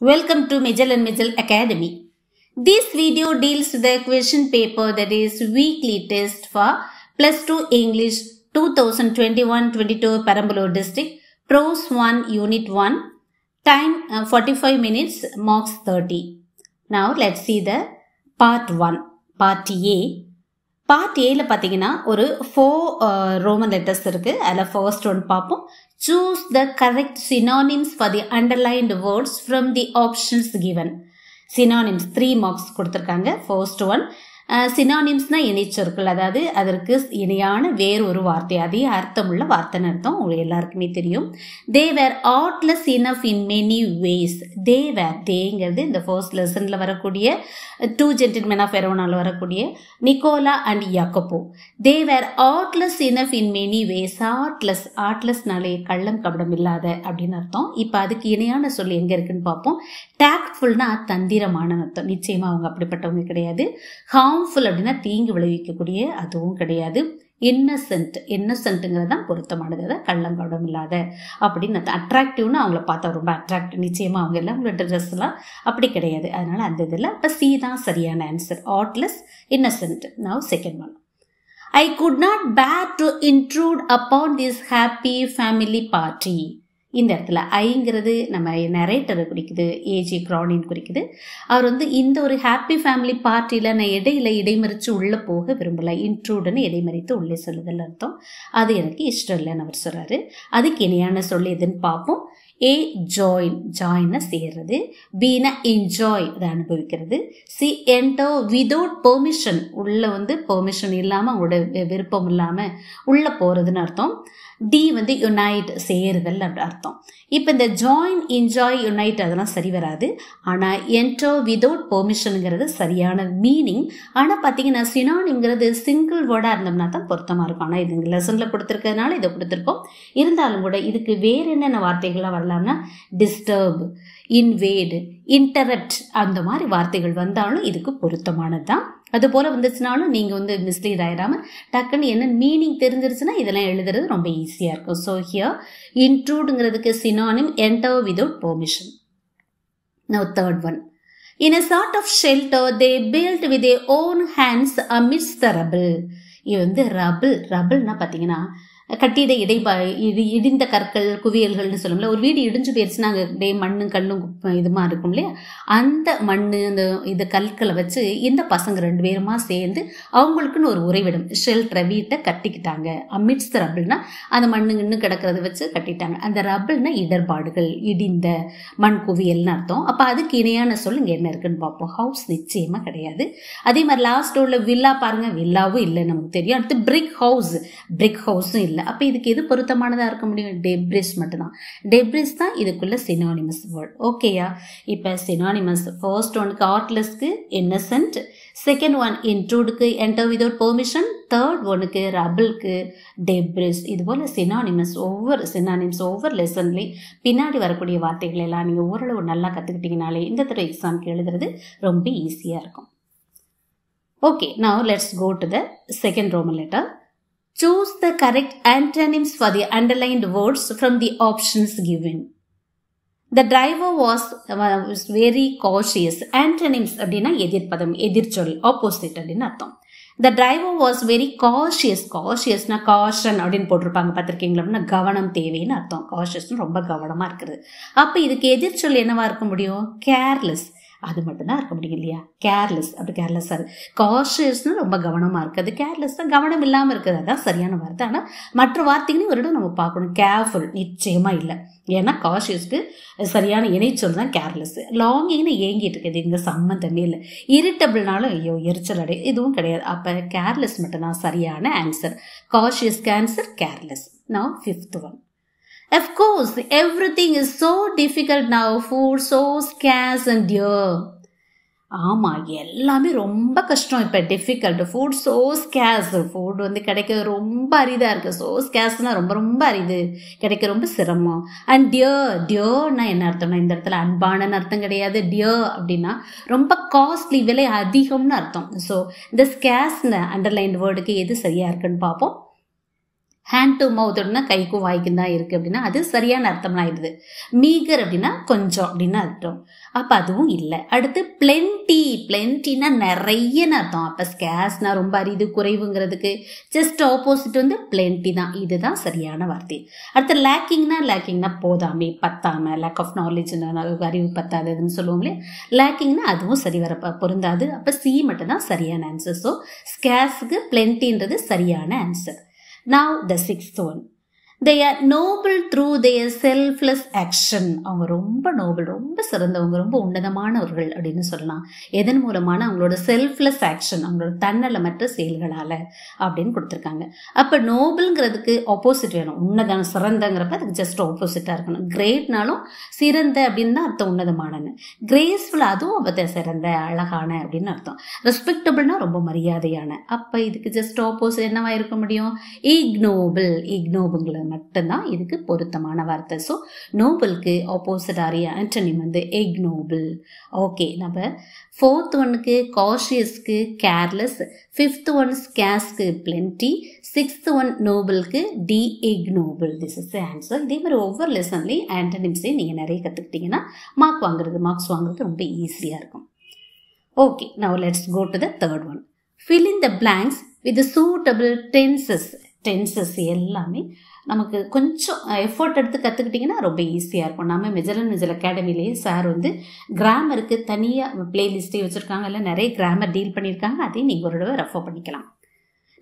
Welcome to Majel and Majel Academy. This video deals with the question paper that is weekly test for Plus 2 English 2021-22 Perambalo District, Prose 1, Unit 1, time uh, 45 minutes, marks 30. Now let's see the part 1, part A. Part ஏல பார்த்தீங்கன்னா ஒரு four Roman letters இருக்குது அதில் first one பார்ப்போம் choose the correct synonyms for the underlined words from the options given synonyms three marks கொடுத்துருக்காங்க first one சினானிம்ஸ்னால் இணைச்சொற்கள் அதாவது அதற்கு இணையான வேறு ஒரு வார்த்தை அதே அர்த்தமுள்ள வார்த்தைன்னு அர்த்தம் உங்களுக்கு எல்லாருக்குமே தெரியும் they were artless enough in many ways they were தேங்கிறது இந்த ஃபர்ஸ்ட் லெசனில் வரக்கூடிய டூ மென் ஆஃப் எரோனால் வரக்கூடிய Nicola and Jacopo they were artless enough in many ways artless ஆர்ட்லெஸ்னாலே கள்ளம் கபடம் இல்லாத அப்படின்னு அர்த்தம் இப்போ அதுக்கு இணையான சொல் எங்கே இருக்குன்னு பார்ப்போம் டேக்ட்ஃபுல்னா தந்திரமான அர்த்தம் நிச்சயமாக அவங்க அப்படிப்பட்டவங்க கிடையாது ஹாம் ஹார்ம்ஃபுல் அப்படின்னா தீங்கு விளைவிக்கக்கூடிய அதுவும் கிடையாது இன்னசென்ட் இன்னசென்ட்டுங்கிறது தான் பொருத்தமானது அதை கள்ளங்கடம் இல்லாத அப்படின்னு அட்ராக்டிவ்னு அவங்கள பார்த்தா ரொம்ப அட்ராக்டிவ் நிச்சயமாக அவங்க எல்லாம் உங்களோட ட்ரெஸ்லாம் அப்படி கிடையாது அதனால் அந்த இதில் அப்போ சி தான் சரியான ஆன்சர் ஆட்லெஸ் இன்னசென்ட் நான் second one I could not bear to intrude upon this happy family party இந்த இடத்துல ஐங்கிறது நம்ம நரேட்டரை குறிக்குது ஏஜி க்ரானின் குறிக்குது அவர் வந்து இந்த ஒரு ஹாப்பி ஃபேமிலி பார்ட்டியில் நான் இடையில இடைமறித்து உள்ளே போக விரும்பலை இன்ட்ரூடுன்னு இடைமறித்து உள்ளே சொல்லுதல் அர்த்தம் அது எனக்கு இஷ்டம் இல்லைன்னு அவர் சொல்கிறாரு அதுக்கு இணையான சொல் எதுன்னு பார்ப்போம் ஏ ஜாயின் ஜாயின்னா சேர்றது பீனா என்ஜாய் அதை அனுபவிக்கிறது சி என்டோ விதவுட் பெர்மிஷன் உள்ளே வந்து பெர்மிஷன் இல்லாமல் உட விருப்பம் இல்லாமல் உள்ளே போகிறதுன்னு அர்த்தம் டி வந்து யுனைட் சேருதல் அப்படி அர்த்தம் அர்த்தம் இப்போ இந்த ஜாயின் என்ஜாய் யுனைட் அதெல்லாம் சரி வராது ஆனால் என்டோ விதவுட் பெர்மிஷனுங்கிறது சரியான மீனிங் ஆனால் பார்த்தீங்கன்னா சினானிங்கிறது சிங்கிள் வேர்டாக இருந்தோம்னா தான் பொருத்தமாக இருக்கும் ஆனால் இது லெசனில் கொடுத்துருக்கிறதுனால இதை கொடுத்துருக்கோம் இருந்தாலும் கூட இதுக்கு வேறு என்னென்ன வார்த்தைகள்லாம் வரலாம்னா டிஸ்டர்ப் இன்வேடு இன்டரப்ட் அந்த மாதிரி வார்த்தைகள் வந்தாலும் இதுக்கு பொருத்தமானது தான் அது போல வந்துச்சுனாலும் நீங்கள் வந்து மிஸ்லீட் ஆயிடாமல் டக்குன்னு என்ன மீனிங் தெரிஞ்சிருச்சுன்னா இதெல்லாம் எழுதுறது ரொம்ப ஈஸியாக இருக்கும் ஸோ ஹியர் இன்ட்ரூடுங்கிறதுக்கு synonym enter without permission no third one in a sort of shelter they built with a own hands amidst the rubble இது வந்து ரபிள் ரபிள்னா பார்த்தீங்கன்னா கட்டிட இடை இடி இடிந்த கற்கள் குவியல்கள்னு சொல்லும்ல ஒரு வீடு இடிஞ்சு போயிடுச்சுன்னா அங்கே அப்படியே மண்ணும் கல்லும் இதுமா இருக்கும் இல்லையா அந்த மண் அந்த இது கற்களை வச்சு இந்த பசங்க ரெண்டு பேருமா சேர்ந்து அவங்களுக்குன்னு ஒரு உறைவிடம் ஷெல்டரை வீட்டை கட்டிக்கிட்டாங்க அமிட்ஸ் ரபிள்னா அந்த மண்ணுங்கன்னு கிடக்கிறத வச்சு கட்டிட்டாங்க அந்த ரபிள்னா இடர்பாடுகள் இடிந்த மண் குவியல்னு அர்த்தம் அப்போ அதுக்கு இணையான சொல் இங்கே என்ன இருக்குன்னு பார்ப்போம் ஹவுஸ் நிச்சயமாக கிடையாது அதே மாதிரி லாஸ்ட் உள்ள வில்லா பாருங்கள் வில்லாவும் இல்லை நமக்கு தெரியும் அடுத்து பிரிக் ஹவுஸ் பிரிக் ஹவுஸும் இல்லை இல்லை அப்போ இதுக்கு எது பொருத்தமானதாக இருக்க முடியும் டெப்ரிஸ் மட்டும்தான் டெப்ரிஸ் தான் இதுக்குள்ள சினானிமஸ் வேர்ட் ஓகேயா இப்போ சினானிமஸ் ஃபர்ஸ்ட் ஒனுக்கு ஆர்ட்லெஸ்க்கு இன்னசென்ட் செகண்ட் ஒன் இன்ட்ரூடுக்கு என்டர் விதவுட் பெர்மிஷன் தேர்ட் ஒனுக்கு ரபிள்க்கு டெப்ரிஸ் இதுபோல் சினானிமஸ் ஒவ்வொரு சினானிமஸ் ஒவ்வொரு லெசன்லேயும் பின்னாடி வரக்கூடிய வார்த்தைகள் எல்லாம் நீங்கள் ஓரளவு நல்லா கற்றுக்கிட்டீங்கனாலே இந்த தடவை எக்ஸாம்க்கு எழுதுறது ரொம்ப ஈஸியாக இருக்கும் okay now let's go to the second Roman letter Choose the correct antonyms for the underlined words from the options given. The driver was very cautious antonyms அப்படின்னா எதிர்ப்பதம் எதிர்ச்சொல் ஆப்போசிட் அப்படின்னு அர்த்தம் the driver was very cautious காஷியஸ்னா caution அப்படின்னு போட்டிருப்பாங்க பார்த்துருக்கீங்களா அப்படின்னா கவனம் தேவைன்னு அர்த்தம் காஷியஸ்னு ரொம்ப கவனமாக இருக்குது அப்போ இதுக்கு எதிர்ச்சொல் என்னவாக இருக்க முடியும் கேர்லெஸ் அது மட்டும்தான் இருக்க முடியும் இல்லையா கேர்லெஸ் அப்படி கேர்லெஸ்ஸாக இருக்குது காஷியஸ்னு ரொம்ப கவனமாக இருக்குது கேர்லெஸ் தான் கவனம் இல்லாமல் இருக்குது அதுதான் சரியான வார்த்தை ஆனால் மற்ற வார்த்தைகளையும் ஒரு இடம் நம்ம பார்க்கணும் கேர்ஃபுல் நிச்சயமாக இல்லை ஏன்னா காஷியஸ்க்கு சரியான இணைச்சொல் தான் கேர்லெஸ் லாங்கிங்னு ஏங்கிட்டு இருக்குது இந்த சம்மந்தமே இல்லை இரிட்டபிள்னாலும் ஐயோ எரிச்சல் அடைய இதுவும் கிடையாது அப்போ கேர்லெஸ் மட்டும்தான் சரியான ஆன்சர் காஷியஸ் கேன்சர் கேர்லெஸ் நான் fifth one Of course, everything is so difficult now, food so scarce and dear. ஆமாம் எல்லாமே ரொம்ப கஷ்டம் இப்போ difficult food so scarce food வந்து கிடைக்க ரொம்ப அரிதாக இருக்குது ஸோ ஸ்கேஸ்னால் ரொம்ப ரொம்ப அரிது கிடைக்க ரொம்ப சிரமம் அண்ட் டியோ டியோன்னா என்ன அர்த்தம்னா இந்த இடத்துல அன்பானன்னு அர்த்தம் கிடையாது டியோ அப்படின்னா ரொம்ப காஸ்ட்லி விலை அதிகம்னு அர்த்தம் ஸோ இந்த ஸ்கேஸ்னு அண்டர்லைன் வேர்டுக்கு எது சரியாக இருக்குன்னு பார்ப்போம் ஹேண்ட் டு மவுத் அப்படின்னா கைக்கும் வாய்க்கும் தான் இருக்குது அப்படின்னா அது சரியான அர்த்தம்லாம் ஆயிடுது மீகர் அப்படின்னா கொஞ்சம் அப்படின்னு அர்த்தம் அப்போ அதுவும் இல்லை அடுத்து பிளென்டி பிளென்டினா நிறையன்னு அர்த்தம் அப்போ ஸ்கேஸ்னா ரொம்ப அரிது குறைவுங்கிறதுக்கு ஜஸ்ட் ஆப்போசிட் வந்து பிளென்டி தான் இதுதான் சரியான வார்த்தை அடுத்து லேக்கிங்னா லேக்கிங்னா போதாமே பத்தாமல் லேக் ஆஃப் நாலேஜ் அறிவு பத்தாததுன்னு சொல்லுவோங்களே லேக்கிங்னா அதுவும் சரி வர பொருந்தாது அப்போ சி மட்டும் தான் சரியான ஆன்சர் ஸோ ஸ்கேஸுக்கு பிளென்டின்றது சரியான answer Now the sixth one. They are noble through their selfless action அவங்க ரொம்ப நோபல் ரொம்ப சிறந்தவங்க ரொம்ப உன்னதமானவர்கள் அப்படின்னு சொல்லலாம் எதன் மூலமான அவங்களோட செல்ஃப்லெஸ் ஆக்ஷன் அவங்களோட தன்னலமற்ற செயல்களால் அப்படின்னு கொடுத்துருக்காங்க அப்போ நோபிள்ங்கிறதுக்கு ஆப்போசிட் வேணும் உன்னதம் சிறந்தங்கிறப்ப அதுக்கு ஜஸ்ட் ஆப்போசிட்டாக இருக்கணும் கிரேட்னாலும் சிறந்த அப்படின்னு தான் அர்த்தம் உன்னதமானன்னு கிரேஸ்ஃபுல் அதுவும் அப்போ சிறந்த அழகான அப்படின்னு அர்த்தம் ரெஸ்பெக்டபிள்னா ரொம்ப மரியாதையான அப்போ இதுக்கு ஜஸ்ட் ஆப்போசிட் என்னவாக இருக்க முடியும் இக்னோபிள் இக்னோபுங்கிற மட்டும்தான் இதுக்கு பொருத்தமான வார்த்தை ஸோ நோபலுக்கு ஆரிய ஆண்டனிம் வந்து எக் நோபல் ஓகே நம்ம ஃபோர்த் ஒனுக்கு காஷியஸ்க்கு கேர்லெஸ் ஃபிஃப்த் ஒன் ஸ்கேஸ்க்கு பிளென்டி சிக்ஸ்த் ஒன் நோபலுக்கு D ignoble this is answer இதே மாதிரி ஒவ்வொரு லெசன்லேயும் ஆண்டனிம்ஸையும் நீங்கள் நிறைய கற்றுக்கிட்டிங்கன்னா மார்க் வாங்குறது மார்க்ஸ் வாங்குறது ரொம்ப ஈஸியாக இருக்கும் okay now let's go to the third one fill in the blanks with suitable tenses tenses எல்லாமே நமக்கு கொஞ்சம் எஃபர்ட் எடுத்து கற்றுக்கிட்டிங்கன்னா ரொம்ப ஈஸியாக இருக்கும் நம்ம மெஜலன் மெஜல் அகாடமிலேயே சார் வந்து கிராமருக்கு தனியாக பிளேலிஸ்ட்டே வச்சுருக்காங்க இல்லை நிறைய கிராமர் டீல் பண்ணியிருக்காங்க அதையும் நீங்கள் ஒரு தடவை ரெஃபர் பண்ணிக்கலாம்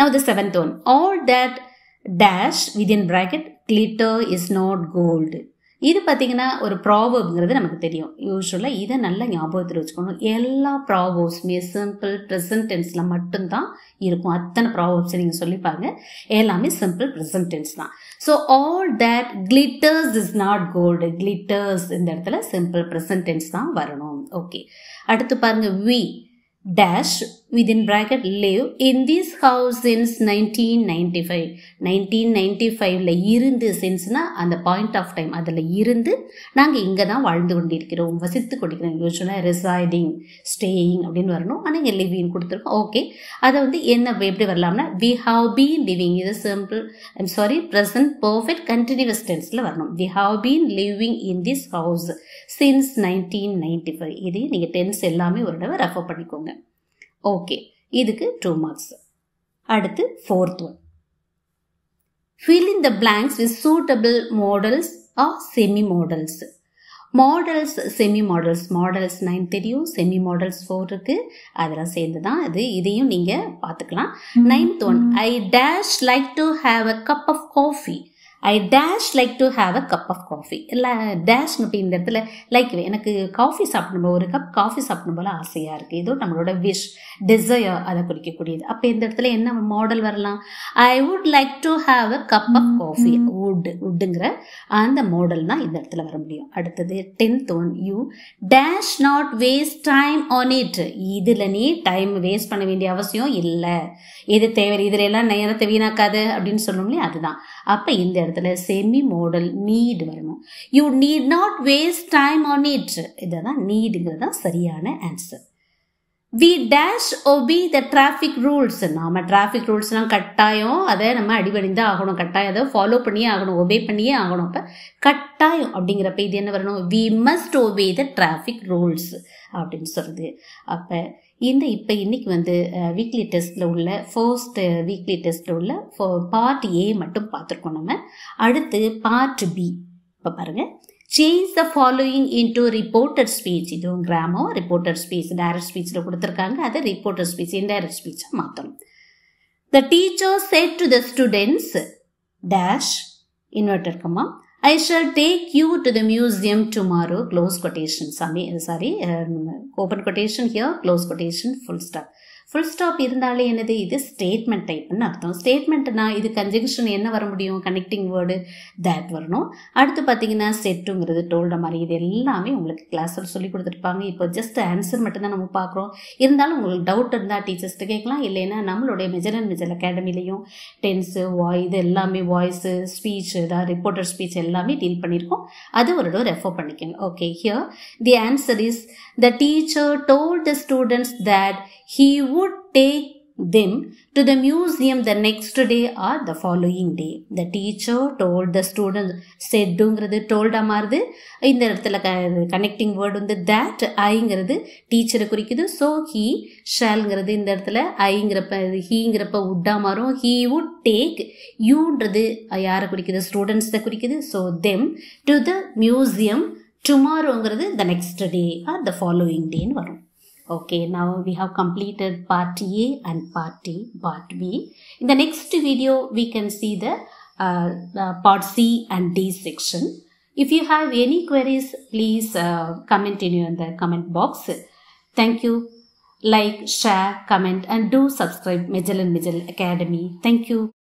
now the seventh one all that dash within bracket glitter is not gold இது பார்த்திங்கன்னா ஒரு ப்ராபப்ங்கிறது நமக்கு தெரியும் யூஸ்வலாக இதை நல்லா ஞாபகத்தில் வச்சுக்கணும் எல்லா ப்ராபோஸ்மே சிம்பிள் ப்ரெசன்ட் டென்ஸில் மட்டும்தான் இருக்கும் அத்தனை ப்ராபப்ஸ் நீங்கள் சொல்லிப்பாங்க எல்லாமே சிம்பிள் ப்ரெசன்ட் டென்ஸ் தான் so all that glitters is not gold glitters இந்த இடத்துல சிம்பிள் ப்ரெசன்ட் டென்ஸ் தான் வரணும் ஓகே அடுத்து பாருங்கள் we dash within bracket live in this house since 1995 1995ல இருந்து சின்ஸ்னா அந்த பாயிண்ட் ஆஃப் டைம் அதில் இருந்து நாங்கள் இங்கே தான் வாழ்ந்து கொண்டிருக்கிறோம் வசித்து கொண்டிருக்கிறோம் யூஸ்வலாக ரிசைடிங் ஸ்டேயிங் அப்படின்னு வரணும் ஆனால் இங்கே லிவிங் கொடுத்துருக்கோம் ஓகே அதை வந்து என்ன எப்படி வரலாம்னா வி ஹாவ் பீன் லிவிங் இது simple I'm sorry present perfect continuous டென்ஸில் வரணும் we have been living in this house since nineteen ninety five இதையும் நீங்கள் டென்ஸ் எல்லாமே ஒரு தடவை ரெஃபர் பண்ணிக்கோங்க ஓகே இதுக்கு டூ மார்க்ஸ் அடுத்து fourth one fill in the blanks with suitable modals or semi modals modals semi modals modals nine தெரியும் semi modals four இருக்கு அதெல்லாம் சேர்ந்து தான் அது இதையும் நீங்கள் பார்த்துக்கலாம் ninth one I dash like to have a cup of coffee I dash like to have a cup of coffee இல்லை டேஷ் அப்படி இந்த இடத்துல லைக் எனக்கு காஃபி சாப்பிடணும் ஒரு கப் காஃபி சாப்பிடணும் போல ஆசையாக இருக்குது இதோ நம்மளோட விஷ் டிசையர் அதை குறிக்கக்கூடியது அப்போ இந்த இடத்துல என்ன மாடல் வரலாம் I would like to have a cup of coffee would வுட்டுங்கிற அந்த மாடல் தான் இந்த இடத்துல வர முடியும் அடுத்தது tenth one you dash not waste time on it இதில் நீ டைம் வேஸ்ட் பண்ண வேண்டிய அவசியம் இல்லை எது தேவை இதில் எல்லாம் நேரத்தை வீணாக்காது அப்படின்னு சொல்லணும்லையே அதுதான் அப்போ இந்த இடத்துல செமி மோடல் நீட் வரணும் you need not waste time on it இதுதான் நீடுங்கிறது தான் சரியான answer we dash obey the traffic rules நாம டிராஃபிக் ரூல்ஸ்னால் கட்டாயம் அதை நம்ம அடிபடிந்து ஆகணும் கட்டாயம் அதை ஃபாலோ பண்ணியே ஆகணும் ஒபே பண்ணியே ஆகணும் அப்போ கட்டாயம் அப்படிங்கிறப்ப இது என்ன வரணும் we must obey the traffic rules அப்படின்னு சொல்கிறது அப்போ இந்த இப்போ இன்னைக்கு வந்து வீக்லி டெஸ்ட்டில் உள்ள ஃபர்ஸ்ட் வீக்லி டெஸ்ட்டில் உள்ள பார்ட் ஏ மட்டும் பார்த்துருக்கோம் நம்ம அடுத்து பார்ட் பி இப்போ பாருங்கள் change the following into reporter speech இதுவும் கிராமோ ரிப்போர்ட்டர் ஸ்பீச் டைரக்ட் ஸ்பீச்சில் கொடுத்துருக்காங்க அதை ரிப்போர்ட்டர் ஸ்பீச் இன்டைரக்ட் ஸ்பீச்சை மாற்றணும் the teacher said to the students dash invert இருக்குமா I shall take you to the museum tomorrow. Close quotation. Uh, sorry, um, open quotation here. Close quotation. Full stop. Full stop இருந்தாலே என்னது இது statement டைப்னு அர்த்தம் ஸ்டேட்மெண்ட்னா இது conjunction என்ன வர முடியும் connecting word that வரணும் அடுத்து பார்த்தீங்கன்னா செட்டுங்கிறது டோல்ட மாதிரி இது எல்லாமே உங்களுக்கு கிளாஸில் சொல்லி கொடுத்துருப்பாங்க இப்போ ஜஸ்ட் ஆன்சர் மட்டும்தான் நம்ம பார்க்குறோம் இருந்தாலும் உங்களுக்கு டவுட் இருந்தால் டீச்சர்ஸ்ட்டு கேட்கலாம் இல்லைன்னா நம்மளுடைய மெஜர் அண்ட் மெஜர் அகாடமிலையும் டென்ஸு வாய் இது எல்லாமே வாய்ஸு ஸ்பீச் ஏதாவது ரிப்போர்ட்டர் ஸ்பீச் எல்லாமே டீல் பண்ணியிருக்கோம் அது ஒரு இடம் ரெஃபர் பண்ணிக்கோங்க okay here the answer is the teacher told the students that he would take them to the museum the next day or the following day. The teacher told the students, saidங்கிறது டோல்டா மாறுது இந்த இடத்துல connecting word வந்து that ஐங்கிறது டீச்சரை குறிக்குது so he ஷேல்ங்கிறது இந்த இடத்துல ஐங்கிறப்ப ஹீங்கிறப்ப உட்டா மாறும் ஹீ வுட் டேக் யூன்றது யாரை குறிக்குது ஸ்டூடெண்ட்ஸை குறிக்குது so them to the museum டுமாரோங்கிறது the next day or the following டேன்னு வரும் Okay, now we have completed part A and part D, part B. In the next video, we can see the, uh, the part C and D section. If you have any queries, please uh, comment in the comment box. Thank you. Like, share, comment and do subscribe Magellan Magellan Academy. Thank you.